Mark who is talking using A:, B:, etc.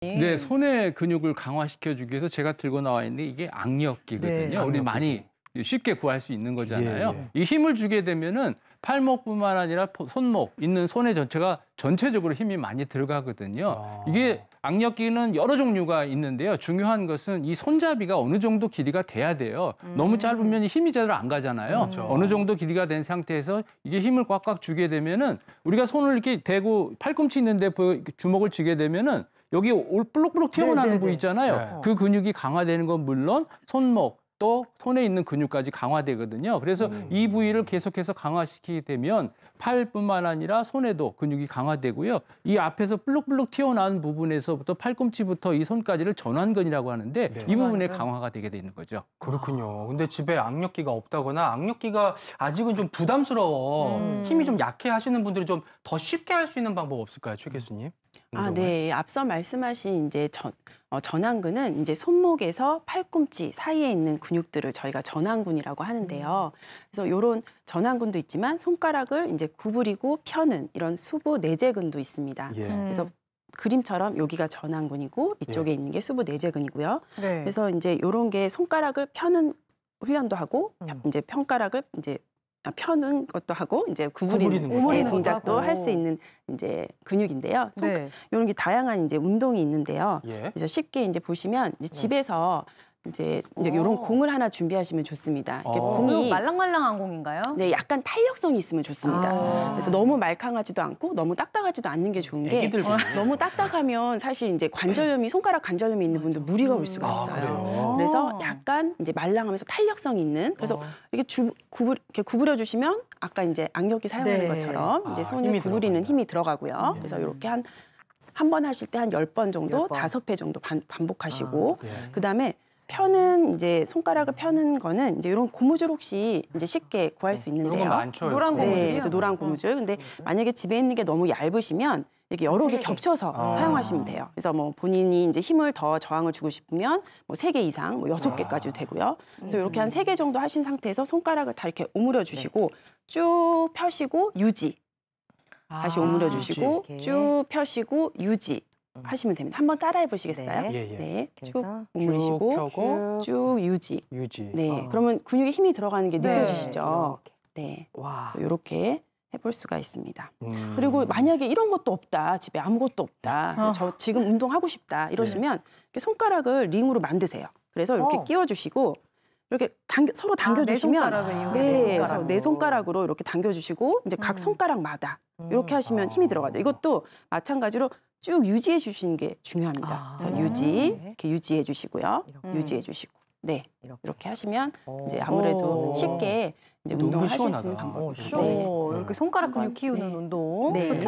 A: 네, 손의 근육을 강화시켜주기 위해서 제가 들고 나와 있는 게 이게 악력기거든요. 네, 우리 많이 쉽게 구할 수 있는 거잖아요. 예, 예. 이 힘을 주게 되면은 팔목뿐만 아니라 손목 있는 손의 전체가 전체적으로 힘이 많이 들어가거든요. 아. 이게 악력기는 여러 종류가 있는데요. 중요한 것은 이 손잡이가 어느 정도 길이가 돼야 돼요. 음. 너무 짧으면 힘이 제대로 안 가잖아요. 그렇죠. 어느 정도 길이가 된 상태에서 이게 힘을 꽉꽉 주게 되면은 우리가 손을 이렇게 대고 팔꿈치 있는데 주먹을 쥐게 되면은 여기 올 블록블록 튀어나오는 부위 네, 네, 네. 있잖아요. 네. 그 근육이 강화되는 건 물론 손목, 또 손에 있는 근육까지 강화되거든요. 그래서 음. 이 부위를 계속해서 강화시키게 되면 팔뿐만 아니라 손에도 근육이 강화되고요. 이 앞에서 블록블록 튀어나온 부분에서부터 팔꿈치부터 이 손까지를 전완근이라고 하는데 네. 이 부분에 강화가 되게 되는 거죠. 그렇군요. 근데 집에 악력기가 없다거나 악력기가 아직은 좀 부담스러워 음. 힘이 좀 약해 하시는 분들이 좀 더 쉽게 할 수 있는 방법 없을까요, 최 교수님? 아, 네.
B: 앞서 말씀하신 이제 전, 어, 전완근은 이제 손목에서 팔꿈치 사이에 있는 근육들을 저희가 전완근이라고 하는데요. 음. 그래서 이런 전완근도 있지만 손가락을 이제 구부리고 펴는 이런 수부 내재근도 있습니다. 예. 그래서 음. 그림처럼 여기가 전완근이고 이쪽에 예. 있는 게 수부 내재근이고요. 네. 그래서 이제 이런 게 손가락을 펴는 훈련도 하고 음. 이제 평가락을 이제 아, 펴는 것도 하고 이제 구부리는, 구부리는 네, 동작도 할 수 있는 이제 근육인데요. 손, 네. 이런 게 다양한 이제 운동이 있는데요. 예. 그래서 쉽게 이제 보시면 이제 네. 집에서 이제, 이제 어. 요런 공을 하나 준비하시면 좋습니다. 이게 어. 공이 그 말랑말랑한 공인가요? 네, 약간 탄력성이 있으면 좋습니다. 아 그래서 너무 말캉하지도 않고 너무 딱딱하지도 않는 게 좋은 게 어. 너무 딱딱하면 사실 이제 관절염이 손가락 관절염이 있는 분들 무리가 올 수가 아, 있어요. 아 그래서 약간 이제 말랑하면서 탄력성 이 있는 그래서 이렇게 주, 구부, 이렇게 구부려 주시면 아까 이제 안경기 사용하는 네. 것처럼 이제 아, 손을 아, 힘이 구부리는 들어간다. 힘이 들어가고요. 네. 그래서 이렇게 한 한 번 하실 때 한1 0번 정도, 다섯 회 정도 반, 반복하시고 아, 네. 그다음에 펴는 이제 손가락을 펴는 거는 이제 이런 고무줄 혹시 이제 쉽게 구할 수 있는데요. 어, 이런 건 많죠. 노란 고무줄. 네, 그 노란 어. 고무줄. 근데 만약에 집에 있는 게 너무 얇으시면 이렇게 여러 개 겹쳐서 아. 사용하시면 돼요. 그래서 뭐 본인이 이제 힘을 더 저항을 주고 싶으면 뭐 세 개 이상, 뭐 여섯 아. 개까지도 되고요. 그래서 이렇게 한 세개 음. 정도 하신 상태에서 손가락을 다 이렇게 오므려 주시고 네. 쭉 펴시고 유지. 다시 아, 오므려 주시고 쭉 펴시고 유지. 음. 하시면 됩니다. 한번 따라해 보시겠어요? 네. 예, 예. 네. 네. 쭉 물리시고 쭉, 쭉, 유지. 유지. 네. 어. 그러면 근육에 힘이 들어가는 게 네. 느껴지시죠? 이렇게. 네. 와. 이렇게 해볼 수가 있습니다. 음. 그리고 만약에 이런 것도 없다, 집에 아무것도 없다, 어. 저 지금 운동하고 싶다 이러시면 네. 손가락을 링으로 만드세요. 그래서 이렇게 어. 끼워주시고 이렇게 당겨, 서로 당겨주시면 아, 내, 네, 손가락으로. 내 손가락으로 이렇게 당겨주시고 이제 각 음. 손가락마다 음. 이렇게 하시면 힘이 아. 들어가죠. 이것도 마찬가지로 쭉 유지해 주시는 게 중요합니다. 아 그래서 유지, 네. 이렇게 유지해 주시고요. 이렇게. 유지해 주시고. 네, 이렇게, 이렇게 하시면 어.
A: 이제 아무래도 어. 쉽게 이제 운동을 할 수 있는 방법입니다. 어,
B: 네. 이렇게 손가락 근육 네. 키우는 네. 운동. 네. 그